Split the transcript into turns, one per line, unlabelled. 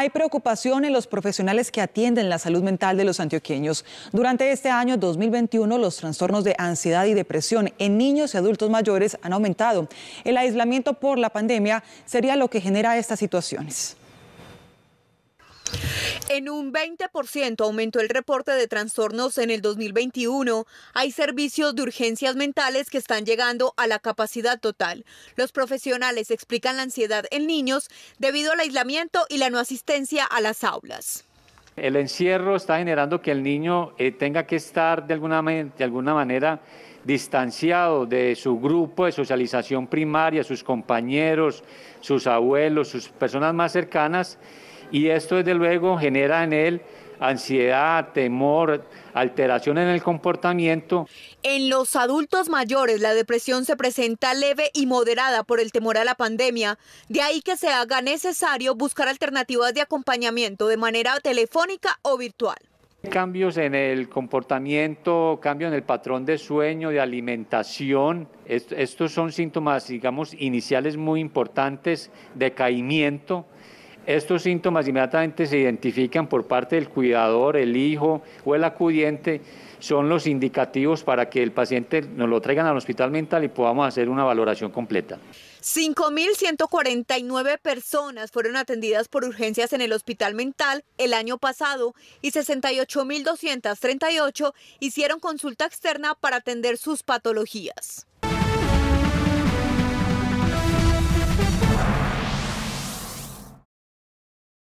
Hay preocupación en los profesionales que atienden la salud mental de los antioqueños. Durante este año 2021, los trastornos de ansiedad y depresión en niños y adultos mayores han aumentado. El aislamiento por la pandemia sería lo que genera estas situaciones.
En un 20% aumentó el reporte de trastornos en el 2021. Hay servicios de urgencias mentales que están llegando a la capacidad total. Los profesionales explican la ansiedad en niños debido al aislamiento y la no asistencia a las aulas.
El encierro está generando que el niño eh, tenga que estar de alguna, de alguna manera distanciado de su grupo de socialización primaria, sus compañeros, sus abuelos, sus personas más cercanas y esto desde luego genera en él ansiedad, temor, alteración en el comportamiento.
En los adultos mayores la depresión se presenta leve y moderada por el temor a la pandemia, de ahí que se haga necesario buscar alternativas de acompañamiento de manera telefónica o virtual.
Cambios en el comportamiento, cambio en el patrón de sueño, de alimentación. estos son síntomas, digamos, iniciales muy importantes, decaimiento. Estos síntomas inmediatamente se identifican por parte del cuidador, el hijo o el acudiente, son los indicativos para que el paciente nos lo traigan al hospital mental y podamos hacer una valoración completa.
5.149 personas fueron atendidas por urgencias en el hospital mental el año pasado y 68.238 hicieron consulta externa para atender sus patologías.